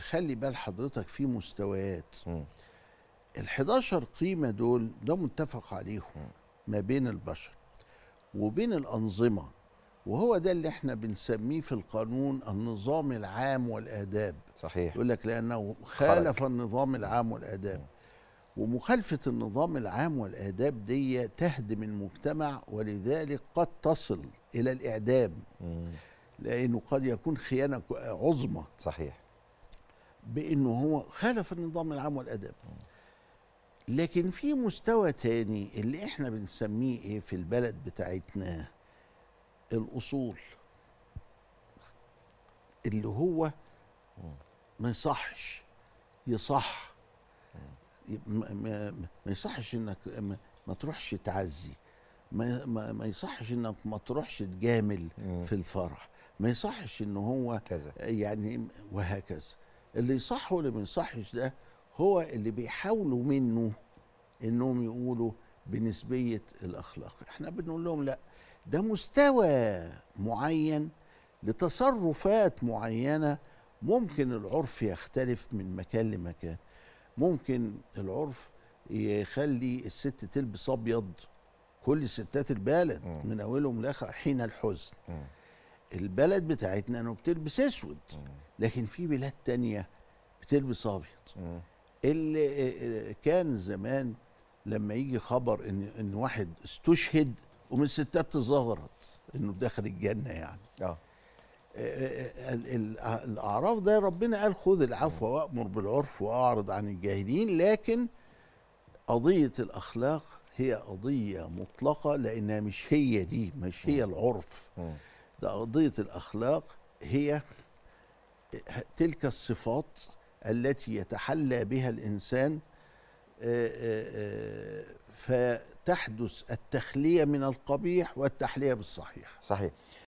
خلي بال حضرتك في مستويات ال 11 قيمه دول ده متفق عليهم ما بين البشر وبين الانظمه وهو ده اللي احنا بنسميه في القانون النظام العام والاداب صحيح يقول لك لانه خالف خرج. النظام العام والاداب م. ومخالفه النظام العام والاداب دي تهدم المجتمع ولذلك قد تصل الى الاعدام م. لانه قد يكون خيانه عظمى صحيح بانه هو خالف النظام العام والاداب لكن في مستوى تاني اللي احنا بنسميه ايه في البلد بتاعتنا الاصول اللي هو ما يصحش يصح ما يصحش انك ما تروحش تعزي ما ما يصحش انك ما تروحش تجامل في الفرح ما يصحش ان هو كذا يعني وهكذا اللي صح واللي ما يصحش ده هو اللي بيحاولوا منه انهم يقولوا بنسبيه الاخلاق احنا بنقول لهم لا ده مستوى معين لتصرفات معينه ممكن العرف يختلف من مكان لمكان ممكن العرف يخلي الست تلبس ابيض كل ستات البلد من اولهم لاخر حين الحزن م. البلد بتاعتنا انه بتلبس اسود لكن في بلاد تانية بتلبس ابيض اللي آه، كان زمان لما يجي خبر ان ان واحد استشهد ومن الستات تظاهرت انه داخل الجنه يعني آه. آه،, اه الاعراف ده ربنا قال خذ العفو وامر بالعرف واعرض عن الجاهلين لكن قضيه الاخلاق هي قضيه مطلقه لانها مش هي دي مش هي العرف م. قضية الأخلاق هي تلك الصفات التي يتحلى بها الإنسان آه، آه، آه، فتحدث التخلية من القبيح والتحلية بالصحيح صحيح